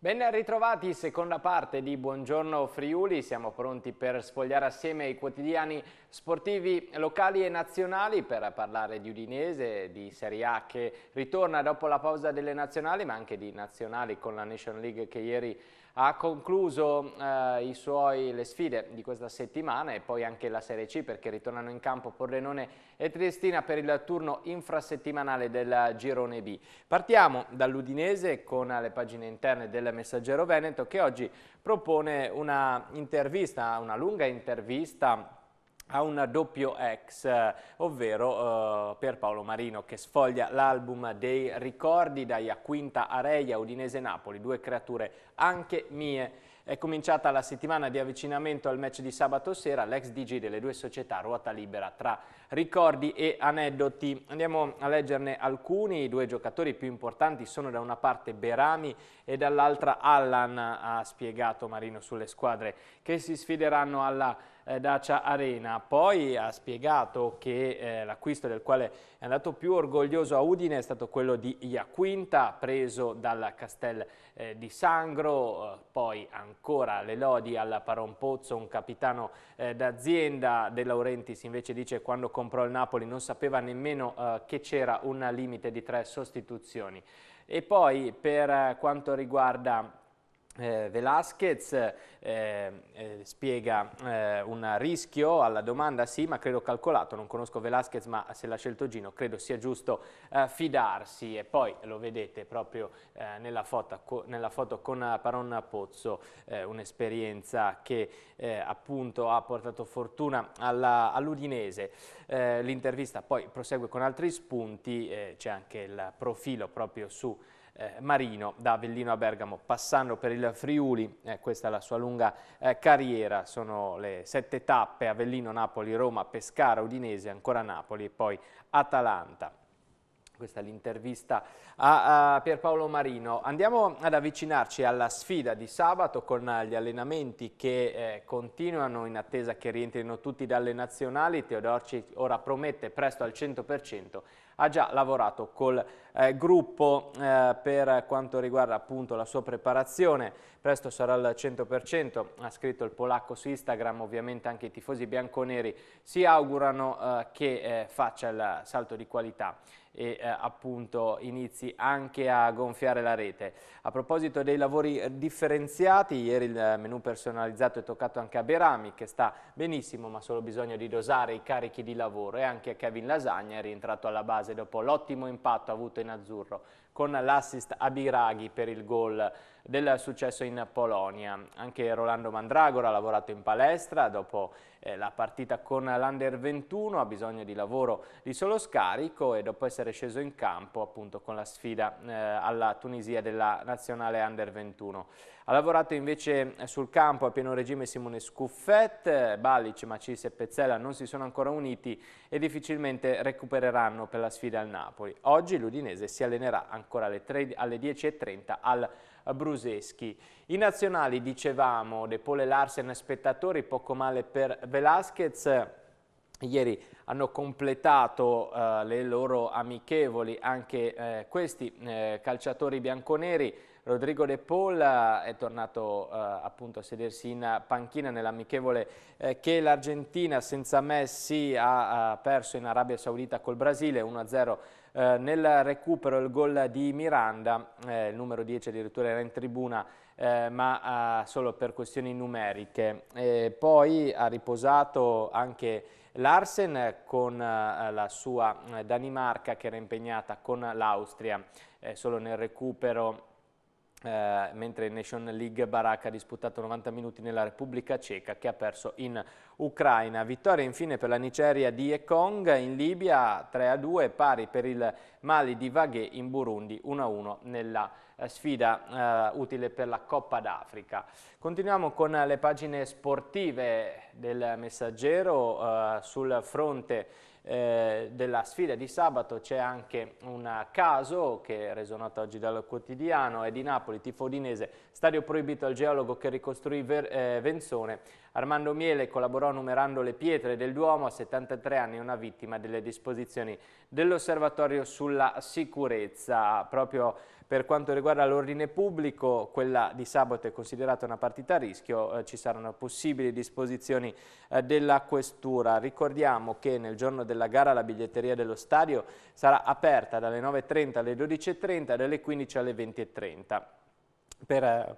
Ben ritrovati, seconda parte di Buongiorno Friuli, siamo pronti per sfogliare assieme i quotidiani sportivi locali e nazionali per parlare di Udinese, di Serie A che ritorna dopo la pausa delle nazionali ma anche di nazionali con la Nation League che ieri ha concluso eh, suoi, le sfide di questa settimana e poi anche la Serie C perché ritornano in campo Pordenone e Triestina per il turno infrasettimanale del Girone B. Partiamo dall'Udinese con le pagine interne del Messaggero Veneto che oggi propone una intervista, una lunga intervista ha un doppio ex, eh, ovvero eh, Paolo Marino che sfoglia l'album dei ricordi dai a Quinta Areia, Udinese Napoli, due creature anche mie. È cominciata la settimana di avvicinamento al match di sabato sera, l'ex DG delle due società ruota libera tra ricordi e aneddoti. Andiamo a leggerne alcuni, i due giocatori più importanti sono da una parte Berami e dall'altra Allan, ha spiegato Marino sulle squadre che si sfideranno alla eh, Dacia Arena. Poi ha spiegato che eh, l'acquisto del quale è andato più orgoglioso a Udine è stato quello di Iaquinta, preso dal Castel eh, di Sangro, eh, poi ancora le lodi alla Paron Pozzo, un capitano eh, d'azienda. De Laurentiis invece dice quando comprò il Napoli non sapeva nemmeno eh, che c'era un limite di tre sostituzioni. E poi per eh, quanto riguarda eh, Velasquez eh, eh, spiega eh, un rischio alla domanda sì ma credo calcolato, non conosco Velasquez ma se l'ha scelto Gino credo sia giusto eh, fidarsi e poi lo vedete proprio eh, nella foto, nella, foto, con Paron Pozzo, un'esperienza che appunto ha portato fortuna all'Udinese. All l'intervista poi prosegue con altri spunti, c'è anche il profilo proprio su eh, Marino, da Avellino a Bergamo, passando per il Friuli, eh, questa è la sua lunga eh, carriera, sono le sette tappe, Avellino, Napoli, Roma, Pescara, Udinese, ancora Napoli e poi Atalanta. Questa è l'intervista a, a Pierpaolo Marino. Andiamo ad avvicinarci alla sfida di sabato con gli allenamenti che eh, continuano in attesa che rientrino tutti dalle nazionali. Teodorci ora promette presto al 100% ha già lavorato col eh, gruppo eh, per quanto riguarda appunto la sua preparazione, presto sarà al 100%, ha scritto il polacco su Instagram, ovviamente anche i tifosi bianconeri si augurano eh, che eh, faccia il salto di qualità e eh, appunto inizi anche a gonfiare la rete. A proposito dei lavori eh, differenziati, ieri il eh, menu personalizzato è toccato anche a Berami che sta benissimo ma solo bisogno di dosare i carichi di lavoro e anche a Kevin Lasagna è rientrato alla base dopo l'ottimo impatto avuto in azzurro con l'assist a Biraghi per il gol del successo in Polonia. Anche Rolando Mandragora ha lavorato in palestra dopo eh, la partita con l'Under 21, ha bisogno di lavoro di solo scarico e dopo essere sceso in campo appunto con la sfida eh, alla Tunisia della nazionale Under 21. Ha lavorato invece eh, sul campo a pieno regime Simone Scuffet, eh, Balic, Macis e Pezzella non si sono ancora uniti e difficilmente recupereranno per la sfida al Napoli. Oggi l'Udinese si allenerà ancora alle, alle 10.30 al Bruseschi. I nazionali, dicevamo, De Pole Larsen spettatori, poco male per Velasquez. Ieri hanno completato eh, le loro amichevoli anche eh, questi eh, calciatori bianconeri Rodrigo De Paul eh, è tornato eh, appunto a sedersi in panchina nell'amichevole eh, che l'Argentina senza Messi ha, ha perso in Arabia Saudita col Brasile 1-0 eh, nel recupero il gol di Miranda, eh, il numero 10 addirittura era in tribuna, eh, ma eh, solo per questioni numeriche. E poi ha riposato anche Larsen con la sua Danimarca che era impegnata con l'Austria, solo nel recupero eh, mentre in Nation League Barak ha disputato 90 minuti nella Repubblica Ceca che ha perso in Ucraina. Vittoria infine per la Nigeria di Ekong in Libia 3-2, pari per il Mali di Vaghe in Burundi 1-1 nella Repubblica eh, sfida eh, utile per la Coppa d'Africa. Continuiamo con le pagine sportive del Messaggero eh, sul fronte eh, della sfida di sabato c'è anche un caso che è reso noto oggi dal quotidiano è di Napoli, tifo Udinese stadio proibito al geologo che ricostruì Ver, eh, Venzone. Armando Miele collaborò numerando le pietre del Duomo a 73 anni, una vittima delle disposizioni dell'osservatorio sulla sicurezza. Proprio per quanto riguarda l'ordine pubblico, quella di sabato è considerata una partita a rischio, eh, ci saranno possibili disposizioni eh, della questura. Ricordiamo che nel giorno della gara la biglietteria dello stadio sarà aperta dalle 9.30 alle 12.30 e dalle 15 alle 20.30. Per, eh,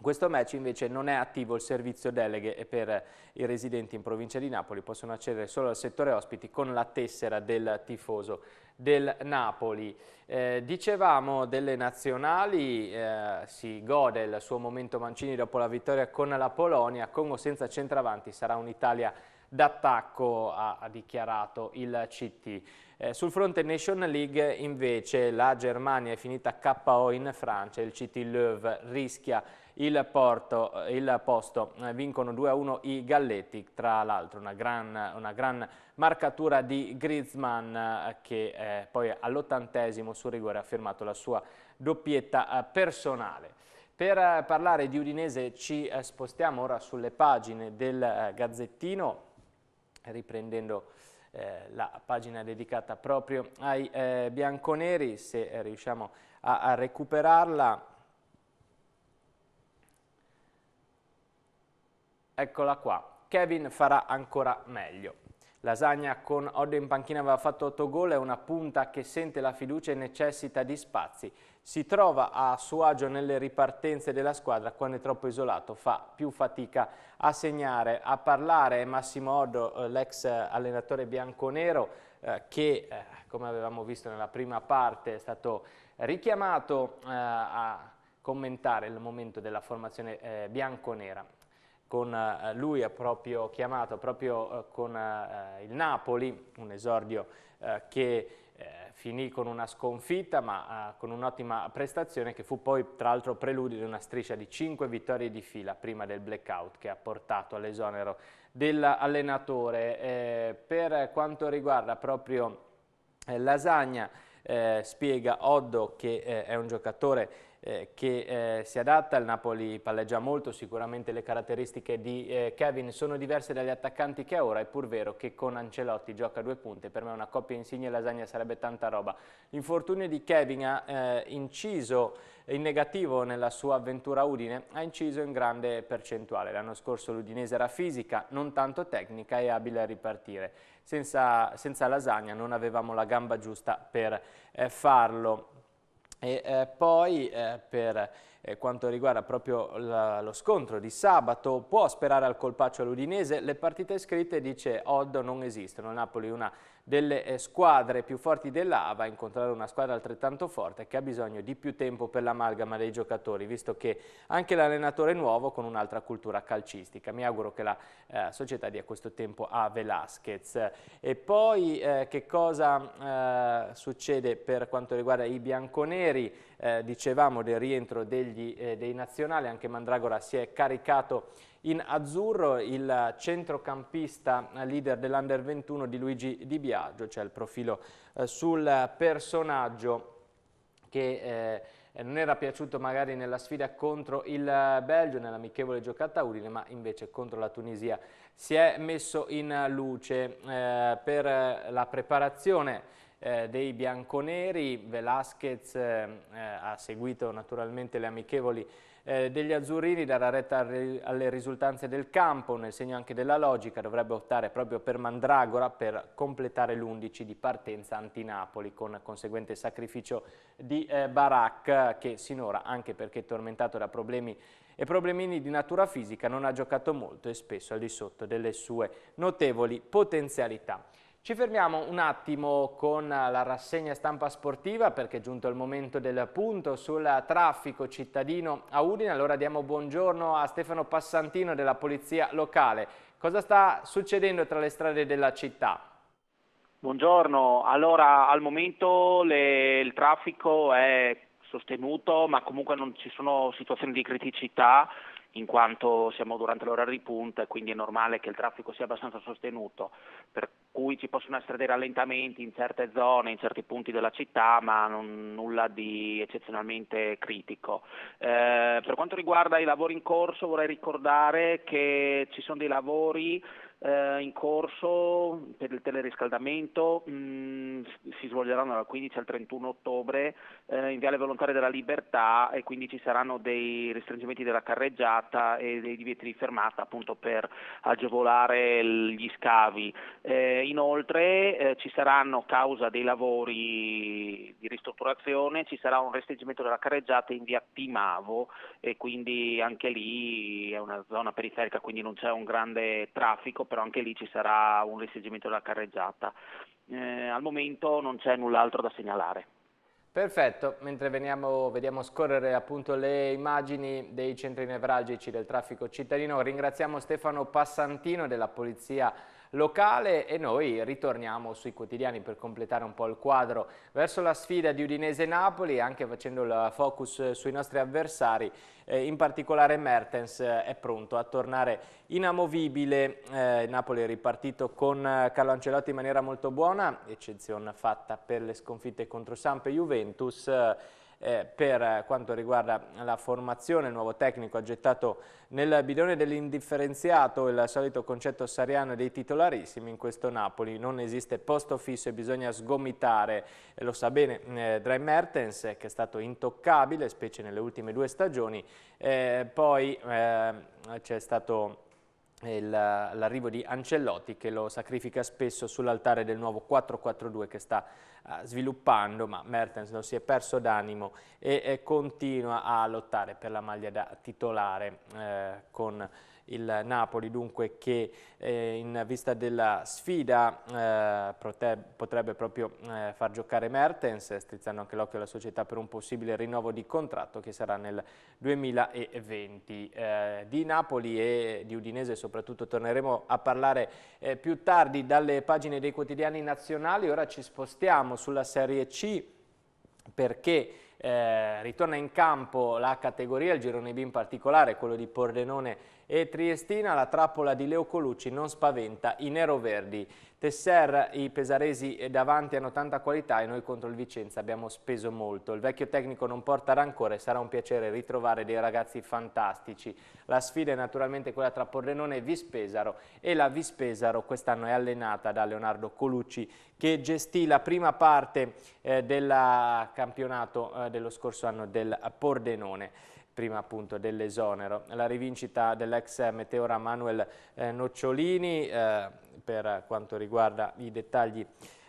questo match invece non è attivo il servizio deleghe e per eh, i residenti in provincia di Napoli possono accedere solo al settore ospiti con la tessera del tifoso del Napoli. Eh, dicevamo delle nazionali, eh, si gode il suo momento Mancini dopo la vittoria con la Polonia, Congo senza centravanti sarà un'Italia d'attacco, ha, ha dichiarato il CT. Eh, sul fronte National League invece la Germania è finita KO in Francia, il City Love rischia il, porto, eh, il posto, eh, vincono 2-1 i Galletti, tra l'altro una gran, una gran, marcatura di Griezmann eh, che eh, poi all'ottantesimo su rigore ha firmato la sua doppietta personale. Per parlare di Udinese ci spostiamo ora sulle pagine del Gazzettino, riprendendo eh, la pagina dedicata proprio ai eh, bianconeri, se eh, riusciamo a, a recuperarla. Eccola qua, Kevin farà ancora meglio. Lasagna con Oddo in panchina aveva fatto 8 gol, è una punta che sente la fiducia e necessita di spazi. Si trova a suo agio nelle ripartenze della squadra, quando è troppo isolato fa più fatica a segnare, a parlare. è Massimo Oddo, eh, l'ex eh, allenatore bianconero, eh, che eh, come avevamo visto nella prima parte è stato richiamato eh, a commentare il momento della formazione eh, bianconera con eh, lui ha proprio chiamato, proprio eh, con eh, il Napoli, un esordio che finì con una sconfitta ma con un'ottima prestazione che fu poi tra l'altro preludio di una striscia di 5 vittorie di fila prima del blackout che ha portato all'esonero dell'allenatore. per quanto riguarda proprio Lasagna, spiega Oddo che è un giocatore eh, che eh, si adatta, il Napoli palleggia molto, sicuramente le caratteristiche di eh, Kevin sono diverse dagli attaccanti che ha ora, è pur vero che con Ancelotti gioca a due punte, per me una coppia insigne e lasagna sarebbe tanta roba. L'infortunio di Kevin ha eh, inciso in negativo nella sua avventura Udine, ha inciso in grande percentuale, l'anno scorso l'Udinese era fisica, non tanto tecnica e abile a ripartire. Senza, senza lasagna non avevamo la gamba giusta per eh, farlo. E eh, poi eh, per eh, quanto riguarda proprio la, lo scontro di sabato, può sperare al colpaccio all'Udinese? Le partite scritte, dice Oddo, non esistono. Napoli una delle eh, squadre più forti dell'Ava a incontrare una squadra altrettanto forte che ha bisogno di più tempo per l'amalgama dei giocatori, visto che anche l'allenatore è nuovo con un'altra cultura calcistica. Mi auguro che la eh, società dia questo tempo a Velasquez. E poi eh, che cosa eh, succede per quanto riguarda i bianconeri? eh, dicevamo del rientro degli, eh, dei nazionali, anche Mandragora si è caricato in azzurro, il centrocampista leader dell'Under 21 di Luigi Di Biagio, c'è cioè il profilo eh, sul personaggio che eh, non era piaciuto magari nella sfida contro il Belgio, nell'amichevole giocata a Udine, ma invece contro la Tunisia si è messo in luce eh, per la preparazione eh, dei bianconeri, Velasquez eh, eh, ha seguito naturalmente le amichevoli eh, degli azzurrini, darà retta alle risultanze del campo, nel segno anche della logica, dovrebbe optare proprio per Mandragora per completare l'11 di partenza anti-Napoli con conseguente sacrificio di eh, Barak che sinora, anche perché tormentato da problemi e problemini di natura fisica, non ha giocato molto e spesso al di sotto delle sue notevoli potenzialità. Ci fermiamo un attimo con la rassegna stampa sportiva perché è giunto il momento del punto sul traffico cittadino a Udine. Allora diamo buongiorno a Stefano Passantino della Polizia Locale. Cosa sta succedendo tra le strade della città? Buongiorno, allora al momento le, il traffico è sostenuto ma comunque non ci sono situazioni di criticità in quanto siamo durante l'orario di punta e quindi è normale che il traffico sia abbastanza sostenuto, per cui ci possono essere dei rallentamenti in certe zone, in certi punti della città, ma non, nulla di eccezionalmente critico. Eh, per quanto riguarda i lavori in corso vorrei ricordare che ci sono dei lavori eh, in corso per il teleriscaldamento, mh, mm, si svolgeranno dal 15 al 31 ottobre eh, in Viale Volontaria della Libertà e quindi ci saranno dei restringimenti della carreggiata e dei divieti di fermata appunto per agevolare gli scavi. Eh, inoltre eh, ci saranno, causa dei lavori di ristrutturazione, ci sarà un restringimento della carreggiata in via Timavo e quindi anche lì è una zona periferica quindi non c'è un grande traffico però anche lì ci sarà un risentimento della carreggiata. Eh, al momento non c'è null'altro da segnalare. Perfetto, mentre veniamo, vediamo scorrere appunto le immagini dei centri nevralgici del traffico cittadino, ringraziamo Stefano Passantino della Polizia locale e noi ritorniamo sui quotidiani per completare un po' il quadro verso la sfida di Udinese-Napoli, anche facendo il focus sui nostri avversari, eh, in particolare Mertens è pronto a tornare inamovibile, eh, Napoli è ripartito con eh, Carlo Ancelotti in maniera molto buona, eccezione fatta per le sconfitte contro Samp e Juventus, eh, eh, per quanto riguarda la formazione, il nuovo tecnico ha gettato nel bidone dell'indifferenziato il solito concetto sariano dei titolarissimi, in questo Napoli non esiste posto fisso e bisogna sgomitare, eh, lo sa bene eh, Dry Mertens che è stato intoccabile, specie nelle ultime due stagioni, eh, poi ehm, c'è stato l'arrivo di Ancellotti che lo sacrifica spesso sull'altare del nuovo 4-4-2 che sta ah, sviluppando ma Mertens non si è perso d'animo e, continua a lottare per la maglia da titolare eh, con il Napoli dunque che eh, in vista della sfida eh, potrebbe proprio eh, far giocare Mertens, strizzando anche l'occhio alla società per un possibile rinnovo di contratto che sarà nel 2020. Eh, di Napoli e di Udinese soprattutto torneremo a parlare eh, più tardi dalle pagine dei quotidiani nazionali, ora ci spostiamo sulla Serie C perché eh, ritorna in campo la categoria, il girone B in particolare, quello di Pordenone e Triestina, la trappola di Leo Colucci non spaventa i neroverdi Tesser, i pesaresi davanti hanno tanta qualità e noi contro il Vicenza abbiamo speso molto. Il vecchio tecnico non porta rancore, sarà un piacere ritrovare dei ragazzi fantastici. La sfida è naturalmente quella tra Pordenone e Vispesaro e la Vispesaro quest'anno è allenata da Leonardo Colucci che gestì la prima parte eh, del campionato eh, dello scorso anno del Pordenone prima appunto dell'esonero. La rivincita dell'ex meteora Manuel eh, Nocciolini eh, per quanto riguarda i dettagli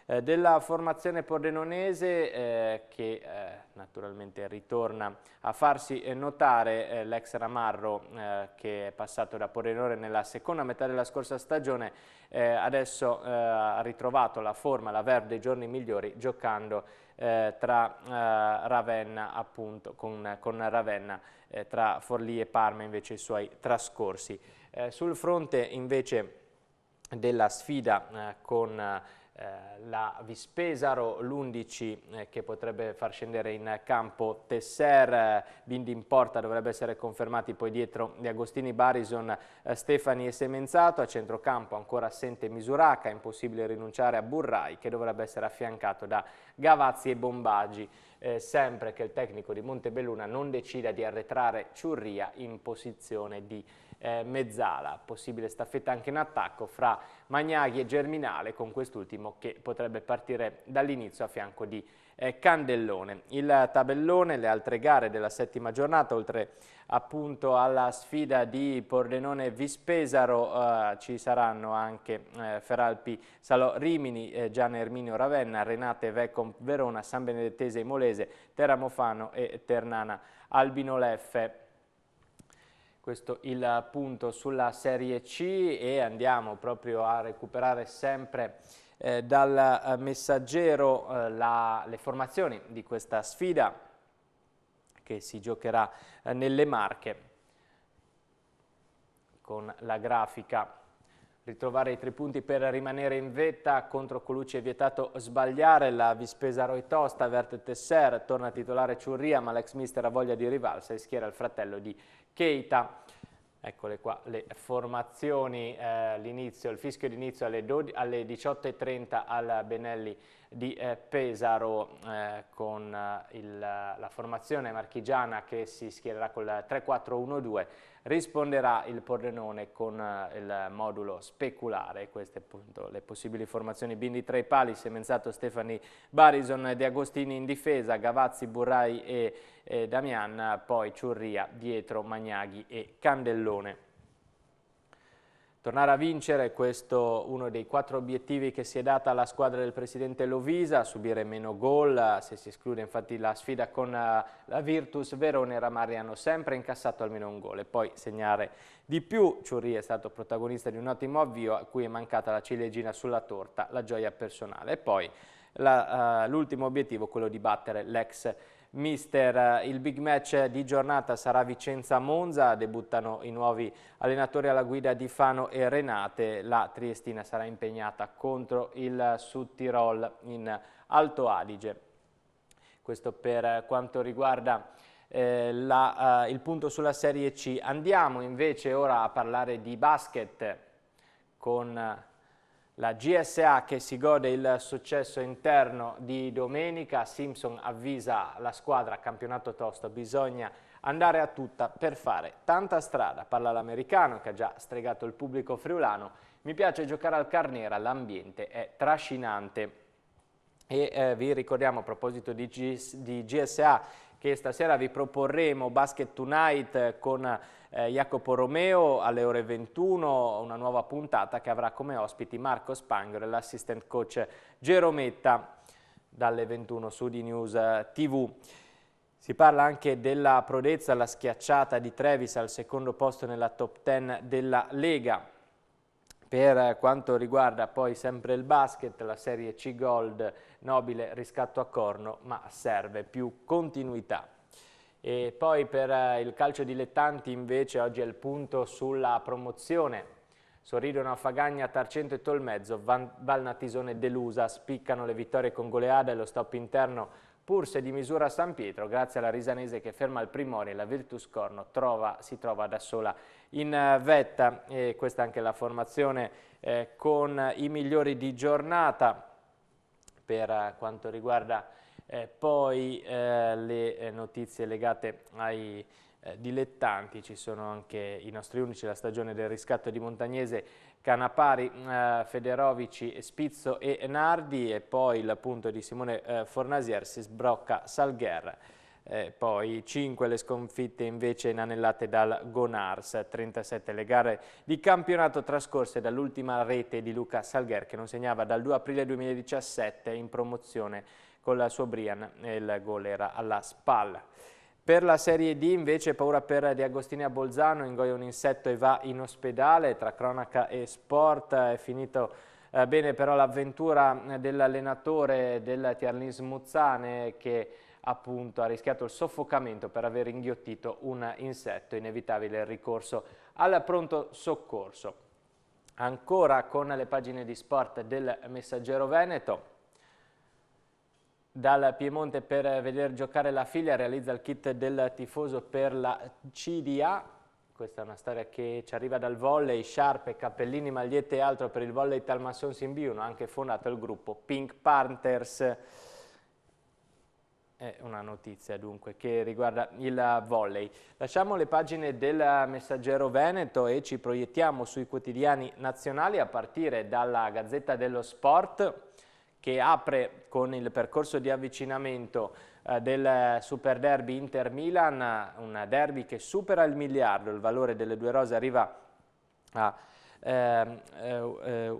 eh, della formazione pordenonese eh, che eh, naturalmente ritorna a farsi eh, notare eh, l'ex Ramarro eh, che è passato da Pordenone nella seconda metà della scorsa stagione adesso ha ritrovato la forma, la verve dei giorni migliori giocando tra Ravenna appunto con, con Ravenna tra Forlì e Parma invece i suoi trascorsi sul fronte invece della sfida eh, con eh, la Vispesaro, l'11 eh, che potrebbe far scendere in campo Tesser, Bindi in porta dovrebbe essere confermati poi dietro di Agostini Barison, Stefani e Semenzato, a centrocampo ancora assente Misuraca, impossibile rinunciare a Burrai che dovrebbe essere affiancato da Gavazzi e Bombagi. Eh, sempre che il tecnico di Montebelluna non decida di arretrare Ciurria in posizione di eh, mezzala, possibile staffetta anche in attacco fra Magnaghi e Germinale con quest'ultimo che potrebbe partire dall'inizio a fianco di eh, Candellone. Il tabellone, le altre gare della settima giornata, oltre appunto alla sfida di Pordenone Vispesaro eh, ci saranno anche eh, Feralpi Salò Rimini, eh, Gian Erminio Ravenna, Renate Vecom Verona, San Benedettese Imolese, Teramofano e Ternana Albino Leffe questo il punto sulla serie C e andiamo proprio a recuperare sempre eh, dal eh, messaggero eh, la, le formazioni di questa sfida che si giocherà eh, nelle Marche con la grafica ritrovare i tre punti per rimanere in vetta contro Colucci è vietato sbagliare la Vispesa Roitosta, Verte Tesser torna a titolare Ciurria ma l'ex mister ha voglia di rivalsa e schiera il fratello di Keita. Eccole qua le formazioni, eh, il fischio d'inizio alle, alle 18.30 al Benelli di eh, Pesaro eh, con eh, il, la formazione marchigiana che si schiererà col 3-4-1-2, risponderà il Pordenone con eh, il modulo speculare, queste appunto le possibili formazioni Bindi tra i pali, Semenzato Stefani Barison, De Agostini in difesa, Gavazzi, Burrai e eh, Damian, poi Ciurria dietro Magnaghi e Candellone. Tornare a vincere è questo uno dei quattro obiettivi che si è data alla squadra del presidente Lovisa, subire meno gol, se si esclude infatti la sfida con eh, la Virtus Verone e Ramari hanno sempre incassato almeno un gol e poi segnare di più. Ciurri è stato protagonista di un ottimo avvio a cui è mancata la ciliegina sulla torta, la gioia personale. E poi eh, l'ultimo uh, obiettivo, quello di battere l'ex presidente. Mister, eh, il big match di giornata sarà Vicenza-Monza, debuttano i nuovi allenatori alla guida di Fano e Renate, la Triestina sarà impegnata contro il Sud Tirol in Alto Adige. Questo per eh, quanto riguarda eh, la, eh, il punto sulla Serie C. Andiamo invece ora a parlare di basket con eh, la GSA che si gode il successo interno di domenica, Simpson avvisa la squadra campionato tosto, bisogna andare a tutta per fare tanta strada. Parla l'americano che ha già stregato il pubblico friulano, mi piace giocare al Carnera, l'ambiente è trascinante. E eh, vi ricordiamo a proposito di, G di GSA che stasera vi proporremo Basket Tonight con eh, Jacopo Romeo alle ore 21, una nuova puntata che avrà come ospiti Marco Spangro e l'assistant coach Gerometta dalle 21 su di News eh, TV. Si parla anche della prodezza, la schiacciata di Trevis al secondo posto nella top 10 della Lega. Per quanto riguarda poi sempre il basket, la Serie C Gold nobile riscatto a corno, ma serve più continuità. E poi per eh, il calcio dilettanti invece oggi è il punto sulla promozione. Sorridono a Fagagna, Tarcento e Tolmezzo, Van, Valnatisone Delusa, spiccano le vittorie con goleada e lo stop interno pur se di misura San Pietro, grazie alla Risanese che ferma il Primori la Virtus Corno trova, si trova da sola in eh, vetta, e questa è anche la formazione eh, con i migliori di giornata per eh, quanto riguarda eh, poi eh, le eh, notizie legate ai dilettanti, ci sono anche i nostri unici, la stagione del riscatto di Montagnese, Canapari, Federovici, Spizzo e Nardi e poi il punto di Simone Fornasier si sbrocca Salgher eh, poi 5 le sconfitte invece inanellate dal Gonars, 37 le gare di campionato trascorse dall'ultima rete di Luca Salgher che non segnava dal 2 aprile 2017 in promozione con la sua Brian e il gol era alla spalla. Per la Serie D invece paura per Di Agostini a Bolzano, ingoia un insetto e va in ospedale, tra cronaca e sport è finito eh, bene però l'avventura eh, dell'allenatore del Tiarlin Smuzzane che appunto ha rischiato il soffocamento per aver inghiottito un insetto, inevitabile il ricorso al pronto soccorso. Ancora con le pagine di sport del Messaggero Veneto, dal Piemonte per vedere giocare la figlia realizza il kit del tifoso per la CDA questa è una storia che ci arriva dal volley, sciarpe, cappellini, magliette e altro per il volley Talmasson Simbiuno, ha anche fondato il gruppo Pink Panthers. È una notizia dunque che riguarda il volley. Lasciamo le pagine del Messaggero Veneto e ci proiettiamo sui quotidiani nazionali a partire dalla Gazzetta dello Sport che apre con il percorso di avvicinamento eh, del Super Derby Inter-Milan, un derby che supera il miliardo, il valore delle due rose arriva a ehm, eh, eh,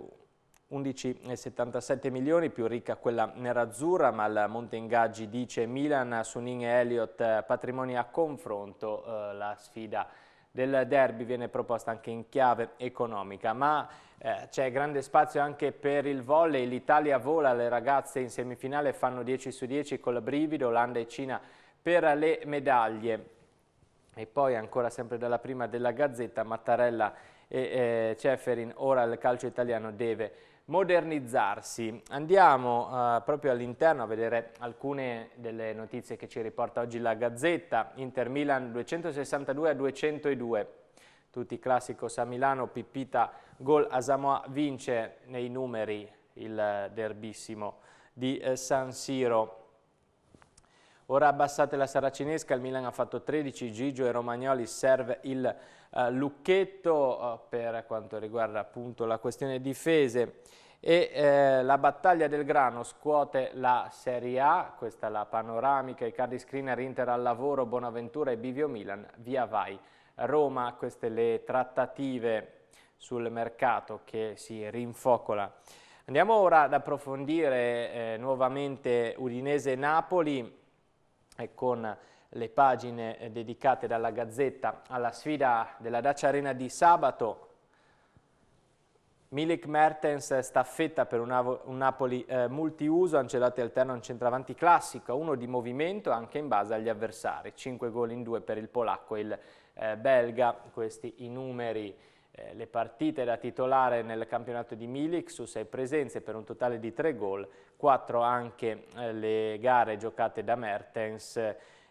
11,77 milioni, più ricca quella nerazzurra, ma il Monte Ingaggi dice Milan, Sunin e Elliott eh, patrimoni a confronto, eh, la sfida del derby viene proposta anche in chiave economica, ma eh, c'è grande spazio anche per il volley, l'Italia vola, le ragazze in semifinale fanno 10 su 10 col brivido, Olanda e Cina per le medaglie. E poi ancora sempre dalla prima della Gazzetta, Mattarella e eh, Ceferin, ora il calcio italiano deve modernizzarsi. Andiamo eh, proprio all'interno a vedere alcune delle notizie che ci riporta oggi la Gazzetta. Inter Milan 262 a 202. Tutti classico San Milano, Pippita, gol Asamoa vince nei numeri il derbissimo di eh, San Siro. Ora abbassate la saracinesca, il Milan ha fatto 13, Gigio e Romagnoli serve il eh, lucchetto eh, per quanto riguarda appunto la questione difese e eh, la battaglia del grano scuote la Serie A, questa è la panoramica, i cardi screener Inter al lavoro, Bonaventura e Bivio Milan, via vai. Roma, queste le trattative sul mercato che si rinfocola. Andiamo ora ad approfondire eh, nuovamente Udinese-Napoli eh, con le pagine eh, dedicate dalla Gazzetta alla sfida della Dacia Arena di sabato Milik Mertens staffetta per un, Napoli eh, multiuso, Ancelotti alterna un centravanti classico, uno di movimento anche in base agli avversari, 5 gol in due per il polacco e il eh, belga, questi i numeri. Eh, le partite da titolare nel campionato di Milik su 6 presenze per un totale di 3 gol, 4 anche eh, le gare giocate da Mertens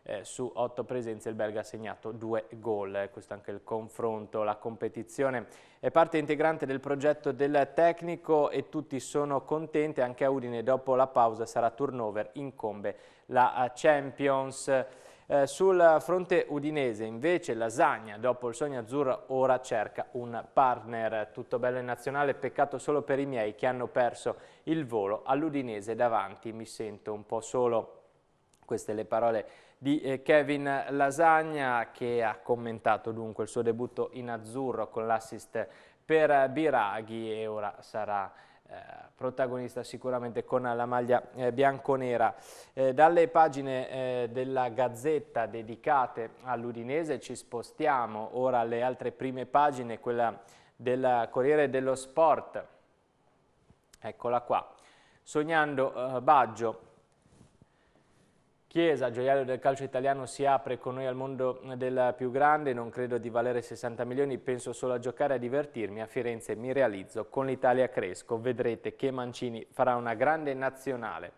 eh, su otto presenze il belga ha segnato due gol, eh, questo è anche il confronto, la competizione è parte integrante del progetto del tecnico e tutti sono contenti, anche a Udine dopo la pausa sarà turnover, incombe la eh, Champions. Eh, sul fronte udinese invece Lasagna dopo il sogno azzurro ora cerca un partner, tutto bello in nazionale, peccato solo per i miei che hanno perso il volo all'udinese davanti, mi sento un po' solo, queste le parole di eh, Kevin Lasagna che ha commentato dunque il suo debutto in azzurro con l'assist per Biraghi e ora sarà eh, protagonista sicuramente con la maglia eh, bianconera. Eh, dalle pagine eh, della Gazzetta dedicate all'Udinese ci spostiamo ora alle altre prime pagine, quella del Corriere dello Sport. Eccola qua. Sognando Baggio, Chiesa, gioiello del calcio italiano, si apre con noi al mondo del più grande, non credo di valere 60 milioni, penso solo a giocare e a divertirmi, a Firenze mi realizzo, con l'Italia cresco, vedrete che Mancini farà una grande nazionale.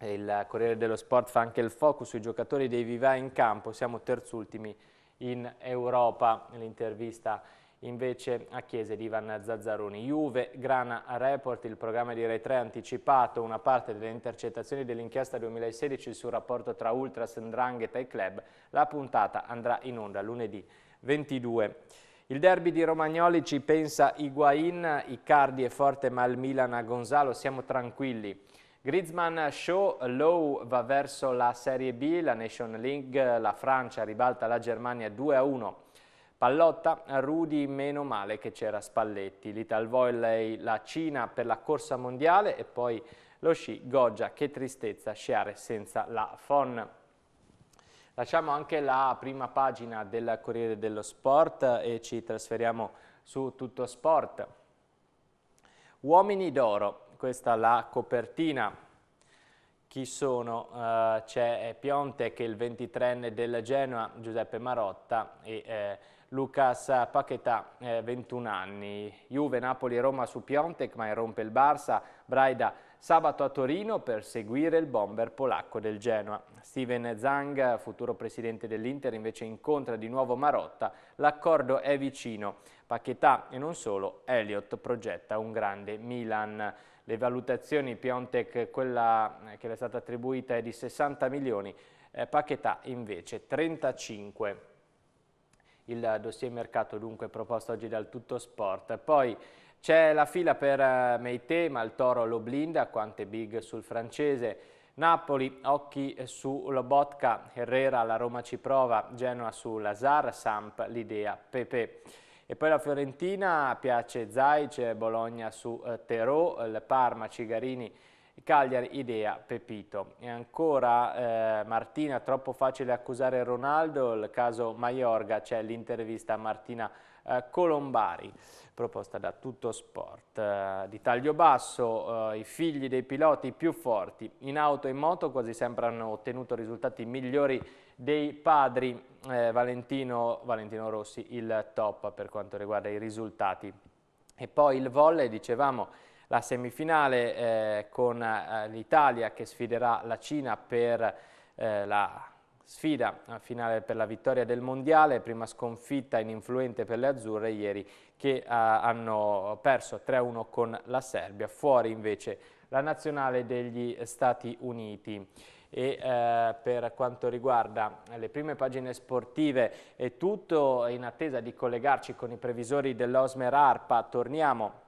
Il Corriere dello Sport fa anche il focus sui giocatori dei Viva in campo, siamo terzultimi in Europa, l'intervista invece a Chiese di Ivan Zazzaroni. Juve, Grana Report, il programma di Rai 3 ha anticipato una parte delle intercettazioni dell'inchiesta 2016 sul rapporto tra Ultras, Ndrangheta e Club. La puntata andrà in onda lunedì 22. Il derby di Romagnoli ci pensa Higuain, Icardi e forte ma il Milan a Gonzalo, siamo tranquilli. Griezmann Show, Lowe va verso la Serie B, la Nation League, la Francia ribalta la Germania 2-1 Pallotta, Rudi meno male che c'era Spalletti, l'Ital Volley, la Cina per la corsa mondiale e poi lo sci, Goggia, che tristezza sciare senza la FON. Lasciamo anche la prima pagina del Corriere dello Sport e ci trasferiamo su Tutto Sport. Uomini d'oro, questa è la copertina. Chi sono? Uh, C'è Pionte che è il 23enne del Genoa, Giuseppe Marotta e eh, Lucas Paquetà, eh, 21 anni. Juve, Napoli e Roma su Piontek, ma irrompe il Barça. Braida sabato a Torino per seguire il bomber polacco del Genoa. Steven Zang, futuro presidente dell'Inter, invece incontra di nuovo Marotta. L'accordo è vicino. Paquetà e non solo, Elliot progetta un grande Milan. Le valutazioni Piontek, quella eh, che le è stata attribuita, è di 60 milioni. Eh, Paquetà invece 35 il dossier mercato dunque proposto oggi dal Tutto Sport. Poi c'è la fila per eh, Meite, ma il Toro lo blinda, quante big sul francese. Napoli, occhi su Lobotka, Herrera, la Roma ci prova, Genoa su Lazar, Samp, l'idea, Pepe. E poi la Fiorentina, piace Zaic, Bologna su eh, Terò, il Parma, Cigarini, Cagliari, Idea, Pepito. E ancora eh, Martina, troppo facile accusare Ronaldo, il caso Maiorga, c'è l'intervista a Martina eh, Colombari, proposta da Tutto Sport. Eh, di taglio basso, eh, i figli dei piloti più forti, in auto e in moto quasi sempre hanno ottenuto risultati migliori dei padri. Eh, Valentino, Valentino Rossi il top per quanto riguarda i risultati. E poi il volle, dicevamo, la semifinale eh, con eh, l'Italia che sfiderà la Cina per eh, la sfida finale per la vittoria del Mondiale, prima sconfitta in influente per le azzurre ieri che eh, hanno perso 3-1 con la Serbia, fuori invece la nazionale degli Stati Uniti. E, eh, per quanto riguarda le prime pagine sportive è tutto, in attesa di collegarci con i previsori dell'Osmer Arpa, torniamo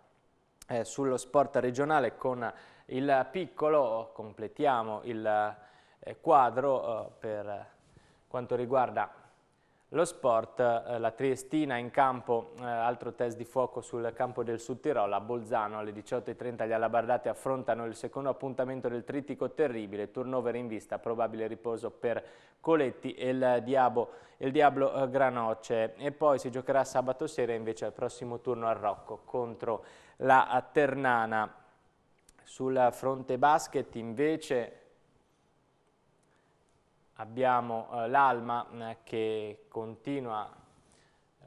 eh, sullo sport regionale con il piccolo, completiamo il eh, quadro eh, per quanto riguarda lo sport, eh, la Triestina in campo, eh, altro test di fuoco sul campo del Sud Tirol, a Bolzano alle 18.30 gli Alabardati affrontano il secondo appuntamento del trittico terribile, turnover in vista, probabile riposo per Coletti e il Diablo, il Diablo eh, Granoce e poi si giocherà sabato sera invece al prossimo turno a Rocco contro la Ternana. Sul fronte basket invece abbiamo eh, l'Alma eh, che continua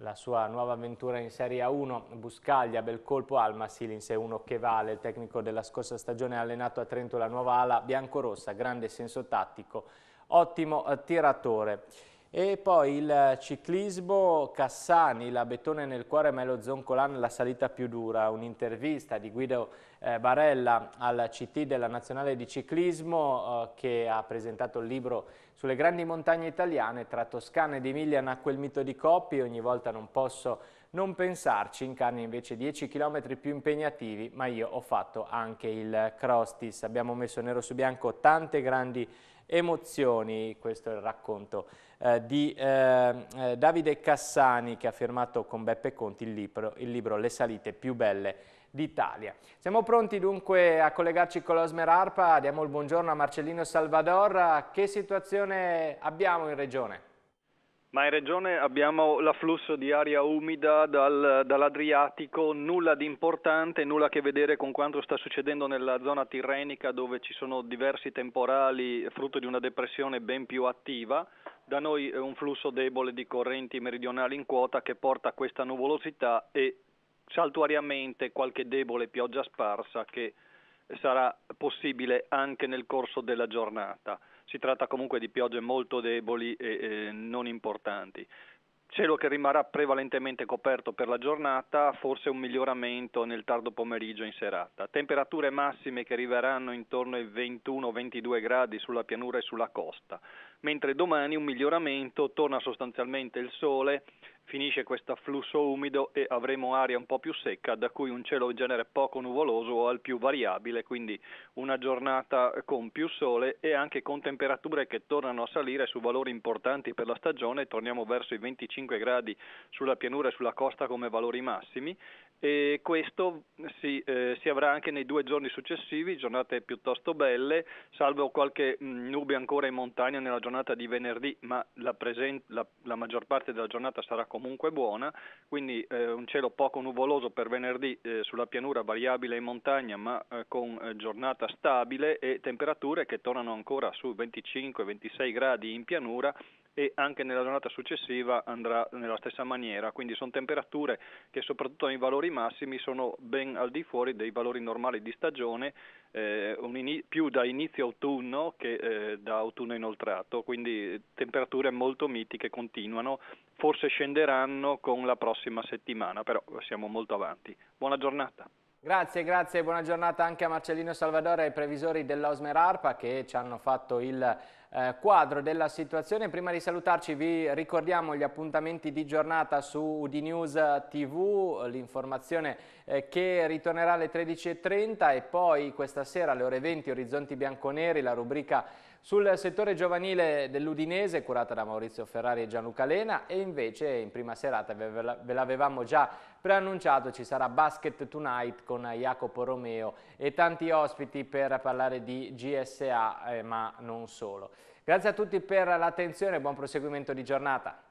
la sua nuova avventura in Serie A1, Buscaglia, bel colpo, Alma Silins è uno che vale, il tecnico della scorsa stagione ha allenato a Trento la nuova ala biancorossa, grande senso tattico, ottimo eh, tiratore. E poi il eh, ciclismo Cassani, la betone nel cuore ma è lo Zoncolan, la salita più dura, un'intervista di Guido eh, Barella al CT della Nazionale di Ciclismo eh, che ha presentato il libro sulle grandi montagne italiane tra Toscana ed Emilia nacque il mito di Coppi ogni volta non posso non pensarci incarni invece 10 km più impegnativi ma io ho fatto anche il crostis abbiamo messo nero su bianco tante grandi emozioni, questo è il racconto eh, di eh, eh Davide Cassani che ha firmato con Beppe Conti il libro, il libro Le salite più belle d'Italia. Siamo pronti dunque a collegarci con l'Osmer Arpa, diamo il buongiorno a Marcellino Salvador, che situazione abbiamo in regione? Ma in regione abbiamo l'afflusso di aria umida dal, dall'Adriatico, nulla di importante, nulla a che vedere con quanto sta succedendo nella zona tirrenica dove ci sono diversi temporali frutto di una depressione ben più attiva. Da noi un flusso debole di correnti meridionali in quota che porta questa nuvolosità e saltuariamente qualche debole pioggia sparsa che sarà possibile anche nel corso della giornata. Si tratta comunque di piogge molto deboli e eh, non importanti. Cielo che rimarrà prevalentemente coperto per la giornata, forse un miglioramento nel tardo pomeriggio in serata. Temperature massime che arriveranno intorno ai 21-22 gradi sulla pianura e sulla costa, mentre domani un miglioramento, torna sostanzialmente il sole finisce questo afflusso umido e avremo aria un po' più secca, da cui un cielo in genere poco nuvoloso o al più variabile, quindi una giornata con più sole e anche con temperature che tornano a salire su valori importanti per la stagione, torniamo verso i 25 gradi sulla pianura e sulla costa come valori massimi e questo si, eh, si avrà anche nei due giorni successivi, giornate piuttosto belle, salvo qualche mm, nube ancora in montagna nella giornata di venerdì, ma la, presen- la, la maggior parte della giornata sarà con comunque buona, quindi eh, un cielo poco nuvoloso per venerdì eh, sulla pianura variabile in montagna ma eh, con eh, giornata stabile e temperature che tornano ancora su 25-26 gradi in pianura e anche nella giornata successiva andrà nella stessa maniera, quindi sono temperature che soprattutto nei valori massimi sono ben al di fuori dei valori normali di stagione eh, in- più da inizio autunno che eh, da autunno inoltrato, quindi temperature molto mitiche continuano, forse scenderanno con la prossima settimana, però siamo molto avanti. Buona giornata. Grazie, grazie, buona giornata anche a Marcellino Salvadore e ai previsori dell'Osmer Arpa che ci hanno fatto il eh, quadro della situazione. Prima di salutarci vi ricordiamo gli appuntamenti di giornata su Udinews TV, l'informazione eh, che ritornerà alle 13.30 e poi questa sera alle ore 20 Orizzonti Bianconeri, la rubrica sul settore giovanile dell'Udinese curata da Maurizio Ferrari e Gianluca Lena e invece in prima serata ve l'avevamo già preannunciato ci sarà Basket Tonight con Jacopo Romeo e tanti ospiti per parlare di GSA eh, ma non solo. Grazie a tutti per l'attenzione e buon proseguimento di giornata.